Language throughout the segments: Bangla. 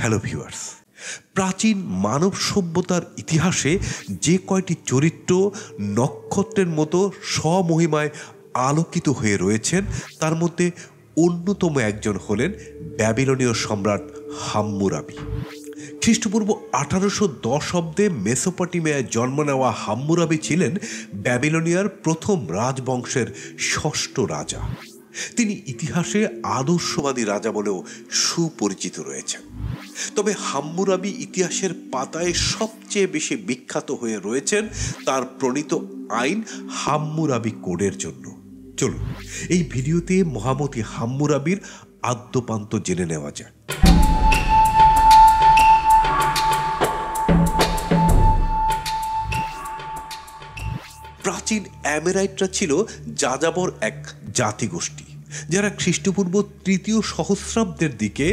হ্যালো ভিউয়ার্স প্রাচীন মানব সভ্যতার ইতিহাসে যে কয়টি চরিত্র নক্ষত্রের মতো স্বমহিমায় আলোকিত হয়ে রয়েছেন তার মধ্যে অন্যতম একজন হলেন ব্যাবিলনীয় সম্রাট হাম্মুরাবি খ্রিস্টপূর্ব আঠারোশো দশ অব্দে মেসোপটিমিয়ায় জন্ম নেওয়া হাম্মুরাবি ছিলেন ব্যাবিলনিয়ার প্রথম রাজবংশের ষষ্ঠ রাজা তিনি ইতিহাসে আদর্শবাদী রাজা বলেও সুপরিচিত রয়েছেন তবে হাম্মুরাবি ইতিহাসের পাতায় সবচেয়ে বেশি বিখ্যাত হয়ে রয়েছেন তার প্রণীত আইন হাম্মুরাবি কোডের জন্য চলুন এই ভিডিওতে মহামতি হাম্মুরাবির আদ্যপান্ত জেনে নেওয়া যাক প্রাচীন অ্যামেরাইটরা ছিল যাযাবর এক জাতিগোষ্ঠী যারা খ্রিস্টপূর্ব তৃতীয় সহস্রাব্দের দিকে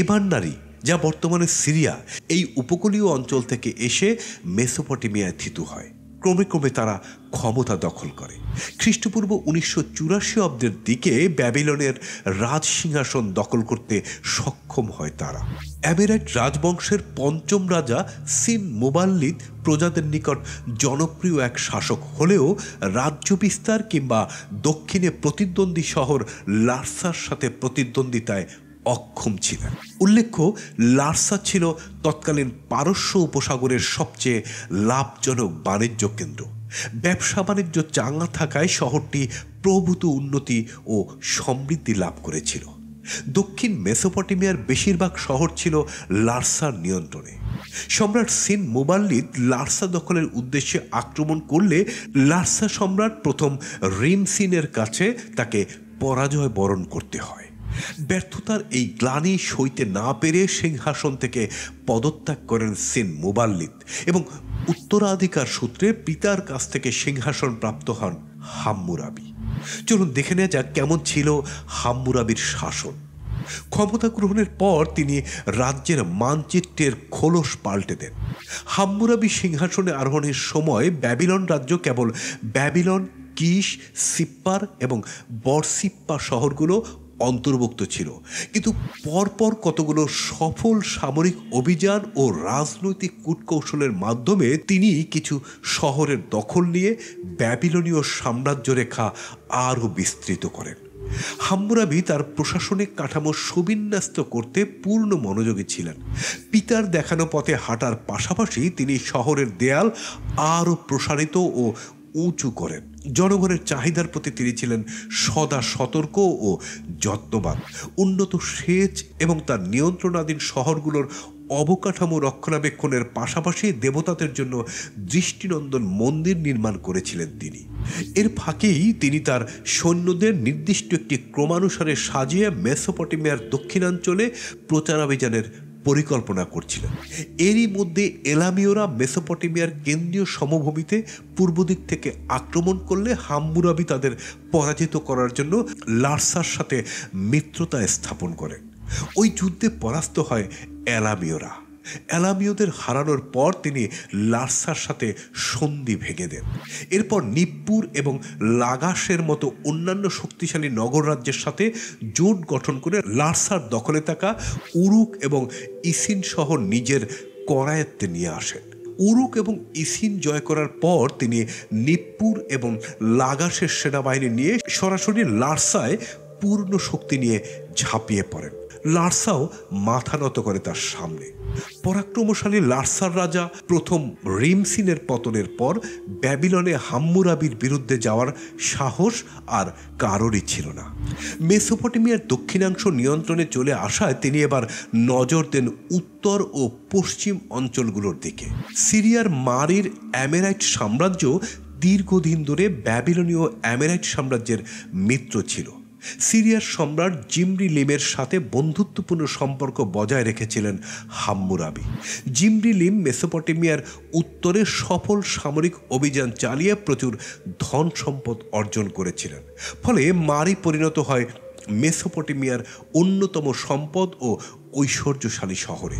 এবার নারী যা বর্তমানে সিরিয়া এই উপকূলীয় অঞ্চল থেকে এসে মেসোপটেমিয়ায় থিতু হয় ক্রমে ক্রমে তারা ক্ষমতা দখল করে খ্রিস্টপূর্ব উনিশশো চুরাশি অব্দের দিকে ব্যাবিলনের রাজ সিংহাসন দখল করতে সক্ষম হয় তারা অ্যামেরাইট রাজবংশের পঞ্চম রাজা সিন মোবাল্লিদ প্রজাদের নিকট জনপ্রিয় এক শাসক হলেও রাজ্য বিস্তার কিংবা দক্ষিণে প্রতিদ্বন্দ্বী শহর লার্সার সাথে প্রতিদ্বন্দ্বিতায় অক্ষম ছিলেন উল্লেখ্য লার্সা ছিল তৎকালীন পারস্য উপসাগরের সবচেয়ে লাভজনক বাণিজ্য কেন্দ্র ব্যবসা বাণিজ্য চাঙা থাকায় শহরটি প্রভূত উন্নতি ও সমৃদ্ধি লাভ করেছিল দক্ষিণ মেসোপটেমিয়ার বেশিরভাগ শহর ছিল লার্সার নিয়ন্ত্রণে সম্রাট সিন মোবাল্লিদ লার্সা দখলের উদ্দেশ্যে আক্রমণ করলে লারসা সম্রাট প্রথম রিমসিনের কাছে তাকে পরাজয় বরণ করতে হয় ব্যর্থতার এই গ্লানি সইতে না পেরে সিংহাসন থেকে পদত্যাগ করেন সিন মুবাল্লিদ এবং উত্তরাধিকার সূত্রে পিতার কাছ থেকে সিংহাসন প্রাপ্ত হন হাম্মুরাবি চলুন দেখে নেওয়া যাক কেমন ছিল হাম্মুরাবির শাসন ক্ষমতা গ্রহণের পর তিনি রাজ্যের মানচিত্রের খোলস পাল্টে দেন হাম্মুরাবি সিংহাসনে আরোহণের সময় ব্যাবিলন রাজ্য কেবল ব্যাবিলন কিস সিপ্পার এবং বরসিপ্পা শহরগুলো অন্তর্ভুক্ত ছিল কিন্তু পরপর কতগুলো সফল সামরিক অভিযান ও রাজনৈতিক কূটকৌশলের মাধ্যমে তিনি কিছু শহরের দখল নিয়ে ব্যাবিলনীয় সাম্রাজ্য রেখা আরও বিস্তৃত করেন হাম্বুরাবি তার প্রশাসনিক কাঠামো সুবিন্যস্ত করতে পূর্ণ মনোযোগী ছিলেন পিতার দেখানো পথে হাঁটার পাশাপাশি তিনি শহরের দেয়াল আরও প্রসারিত ও উঁচু করেন জনগণের চাহিদার প্রতি তিনি ছিলেন সদা সতর্ক ও যত্নবান উন্নত সেচ এবং তার নিয়ন্ত্রণাধীন শহরগুলোর অবকাঠামো রক্ষণাবেক্ষণের পাশাপাশি দেবতাদের জন্য দৃষ্টিনন্দন মন্দির নির্মাণ করেছিলেন তিনি এর ফাঁকেই তিনি তার সৈন্যদের নির্দিষ্ট একটি ক্রমানুসারে সাজিয়ে মেসোপটেমিয়ার দক্ষিণাঞ্চলে প্রচারাভিযানের পরিকল্পনা করছিল এরই মধ্যে এলামিওরা মেসোপটেমিয়ার কেন্দ্রীয় সমভূমিতে পূর্ব দিক থেকে আক্রমণ করলে হাম্মুরাবি তাদের পরাজিত করার জন্য লার্সার সাথে মিত্রতা স্থাপন করে ওই যুদ্ধে পরাস্ত হয় এলামিওরা অ্যালামিওদের হারানোর পর তিনি লার্সার সাথে সন্ধি ভেঙে দেন এরপর নিপ্পুর এবং লাগাসের মতো অন্যান্য শক্তিশালী নগর রাজ্যের সাথে জোট গঠন করে লার্সার দখলে থাকা উরুক এবং ইসিন সহ নিজের করায়ত্তে নিয়ে আসেন উরুক এবং ইসিন জয় করার পর তিনি নিপ্পুর এবং লাগাসের সেনাবাহিনী নিয়ে সরাসরি লার্সায় পূর্ণ শক্তি নিয়ে ঝাঁপিয়ে পড়েন লার্সাও মাথা নত করে তার সামনে পরাক্রমশালী লার্সার রাজা প্রথম রিমসিনের পতনের পর ব্যাবিলনে হাম্মুরাবির বিরুদ্ধে যাওয়ার সাহস আর কারোরই ছিল না মেসোপটেমিয়ার দক্ষিণাংশ নিয়ন্ত্রণে চলে আসায় তিনি এবার নজর দেন উত্তর ও পশ্চিম অঞ্চলগুলোর দিকে সিরিয়ার মারির অ্যামেরাইট সাম্রাজ্য দীর্ঘদিন ধরে ব্যাবিলনীয় অ্যামেরাইট সাম্রাজ্যের মিত্র ছিল সিরিয়ার সম্রাট জিমরি লিমের সাথে বন্ধুত্বপূর্ণ সম্পর্ক বজায় রেখেছিলেন হাম্মুরাবি জিমরি লিম মেসোপটেমিয়ার উত্তরে সফল সামরিক অভিযান চালিয়ে প্রচুর ধন সম্পদ অর্জন করেছিলেন ফলে মারি পরিণত হয় মেসোপটেমিয়ার অন্যতম সম্পদ ও ঐশ্বর্যশালী শহরে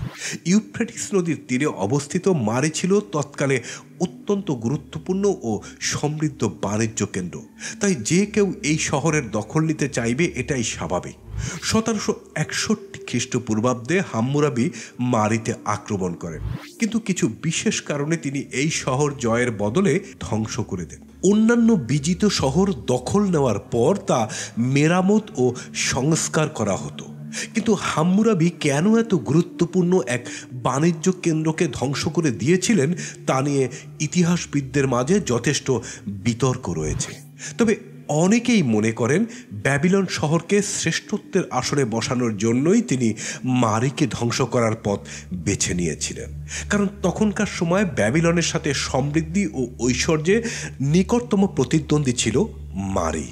ইউফ্রেটিস নদীর তীরে অবস্থিত মারে ছিল তৎকালে অত্যন্ত গুরুত্বপূর্ণ ও সমৃদ্ধ বাণিজ্য কেন্দ্র তাই যে কেউ এই শহরের দখল নিতে চাইবে এটাই স্বাভাবিক সতেরোশো একষট্টি খ্রিস্টপূর্বাব্দে হাম্মুরাবি মারিতে আক্রমণ করেন কিন্তু কিছু বিশেষ কারণে তিনি এই শহর জয়ের বদলে ধ্বংস করে দেন অন্যান্য বিজিত শহর দখল নেওয়ার পর তা মেরামত ও সংস্কার করা হতো কিন্তু হাম্মুরাবি কেন এত গুরুত্বপূর্ণ এক বাণিজ্য কেন্দ্রকে ধ্বংস করে দিয়েছিলেন তা নিয়ে ইতিহাসবিদদের মাঝে যথেষ্ট বিতর্ক রয়েছে তবে অনেকেই মনে করেন ব্যাবিলন শহরকে শ্রেষ্ঠত্বের আসনে বসানোর জন্যই তিনি মারিকে ধ্বংস করার পথ বেছে নিয়েছিলেন কারণ তখনকার সময় ব্যাবিলনের সাথে সমৃদ্ধি ও ঐশ্বর্যের নিকটতম প্রতিদ্বন্দ্বী ছিল মারি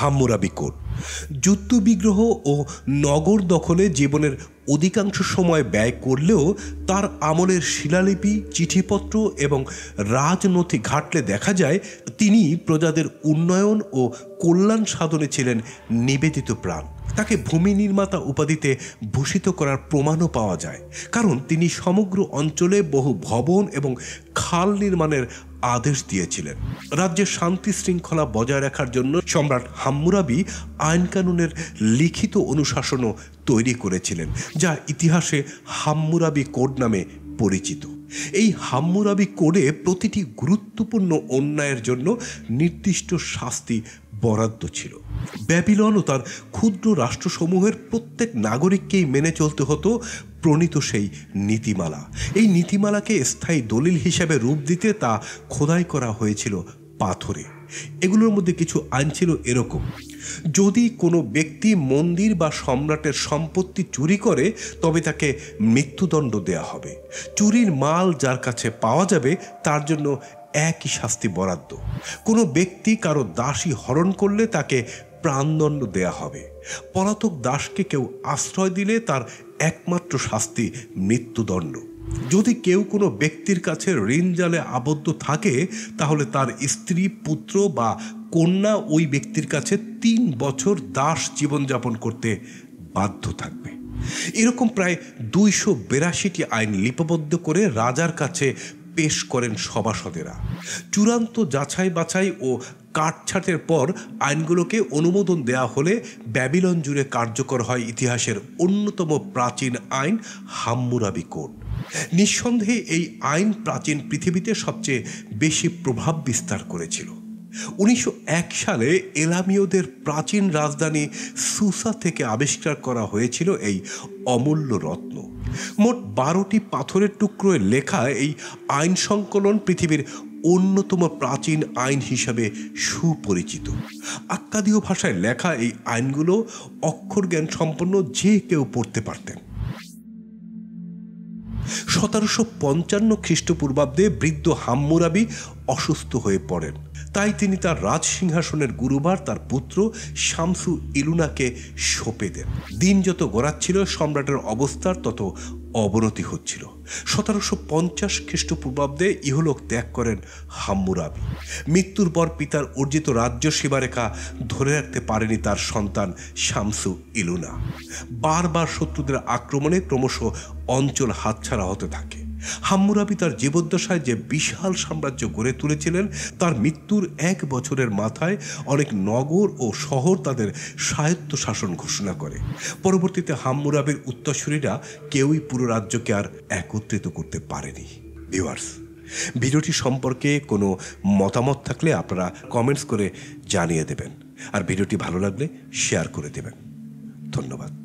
হাম্মুরাবি কোট যুদ্ধবিগ্রহ ও নগর দখলে জীবনের অধিকাংশ সময় ব্যয় করলেও তার আমলের শিলালিপি চিঠিপত্র এবং রাজনথি ঘাটলে দেখা যায় তিনি প্রজাদের উন্নয়ন ও কল্যাণ সাধনে ছিলেন নিবেদিত প্রাণ তাকে ভূমি নির্মাতা উপাধিতে ভূষিত করার প্রমাণও পাওয়া যায় কারণ তিনি সমগ্র অঞ্চলে বহু ভবন এবং খাল নির্মাণের আদেশ দিয়েছিলেন রাজ্যে শান্তি শৃঙ্খলা বজায় রাখার জন্য সম্রাট হাম্মুরাবি আইনকানুনের লিখিত অনুশাসনও তৈরি করেছিলেন যা ইতিহাসে হাম্মুরাবি কোড নামে পরিচিত এই হাম্মুরাবি কোডে প্রতিটি গুরুত্বপূর্ণ অন্যায়ের জন্য নির্দিষ্ট শাস্তি বরাদ্দ ছিল ব্যাবিলন ও তার ক্ষুদ্র রাষ্ট্রসমূহের প্রত্যেক নাগরিককেই মেনে চলতে হতো প্রণীত সেই নীতিমালা এই নীতিমালাকে স্থায়ী দলিল হিসাবে রূপ দিতে তা খোদাই করা হয়েছিল পাথরে এগুলোর মধ্যে কিছু আইন ছিল এরকম যদি কোনো ব্যক্তি মন্দির বা সম্রাটের সম্পত্তি চুরি করে তবে তাকে মৃত্যুদণ্ড দেয়া হবে চুরির মাল যার কাছে পাওয়া যাবে তার জন্য একই শাস্তি বরাদ্দ কোনো ব্যক্তি কারো দাসী হরণ করলে তাকে প্রাণদণ্ড দেয়া হবে পলাতক দাসকে কেউ আশ্রয় দিলে তার একমাত্র শাস্তি মৃত্যুদণ্ড যদি কেউ কোনো ব্যক্তির কাছে ঋণ জালে আবদ্ধ থাকে তাহলে তার স্ত্রী পুত্র বা কন্যা ওই ব্যক্তির কাছে তিন বছর দাস জীবনযাপন করতে বাধ্য থাকবে এরকম প্রায় দুইশো বিরাশিটি আইন লিপিবদ্ধ করে রাজার কাছে পেশ করেন সভাসদেরা চূড়ান্ত যাচাই বাছাই ও কাটছাটের পর আইনগুলোকে অনুমোদন দেয়া হলে ব্যাবিলন জুড়ে কার্যকর হয় ইতিহাসের অন্যতম প্রাচীন আইন হাম্মুরাবি কোড নিঃসন্দেহে এই আইন প্রাচীন পৃথিবীতে সবচেয়ে বেশি প্রভাব বিস্তার করেছিল উনিশশো সালে এলামীয়দের প্রাচীন রাজধানী সুসা থেকে আবিষ্কার করা হয়েছিল এই অমূল্য রত্ন মোট বারোটি পাথরের টুকরোয় লেখা এই আইন সংকলন পৃথিবীর অন্যতম প্রাচীন আইন হিসাবে সুপরিচিত আক্কাদীয় ভাষায় লেখা এই আইনগুলো অক্ষর জ্ঞান সম্পন্ন যে কেউ পড়তে পারতেন সতেরোশো পঞ্চান্ন খ্রিস্টপূর্বাব্দে বৃদ্ধ হাম্মুরাবি অসুস্থ হয়ে পড়েন তাই তিনি তার রাজসিংহাসনের গুরুবার তার পুত্র শামসু ইলুনাকে সঁপে দেন দিন যত গড়াচ্ছিল সম্রাটের অবস্থার তত অবনতি হচ্ছিল সতেরোশো পঞ্চাশ খ্রিস্টপূর্বাব্দে ইহলোক ত্যাগ করেন হাম্মুরাবি মৃত্যুর পর পিতার অর্জিত রাজ্য সীমারেখা ধরে রাখতে পারেনি তার সন্তান শামসু ইলুনা বারবার শত্রুদের আক্রমণে ক্রমশ অঞ্চল হাতছাড়া হতে থাকে হাম্মুরাবি তার জীবদ্দশায় যে বিশাল সাম্রাজ্য গড়ে তুলেছিলেন তার মৃত্যুর এক বছরের মাথায় অনেক নগর ও শহর তাদের স্বায়ত্ত শাসন ঘোষণা করে পরবর্তীতে হাম্মুরাবির উত্তরসূরীরা কেউই পুরো রাজ্যকে আর একত্রিত করতে পারেনি ভিউয়ার্স ভিডিওটি সম্পর্কে কোনো মতামত থাকলে আপনারা কমেন্টস করে জানিয়ে দেবেন আর ভিডিওটি ভালো লাগলে শেয়ার করে দেবেন ধন্যবাদ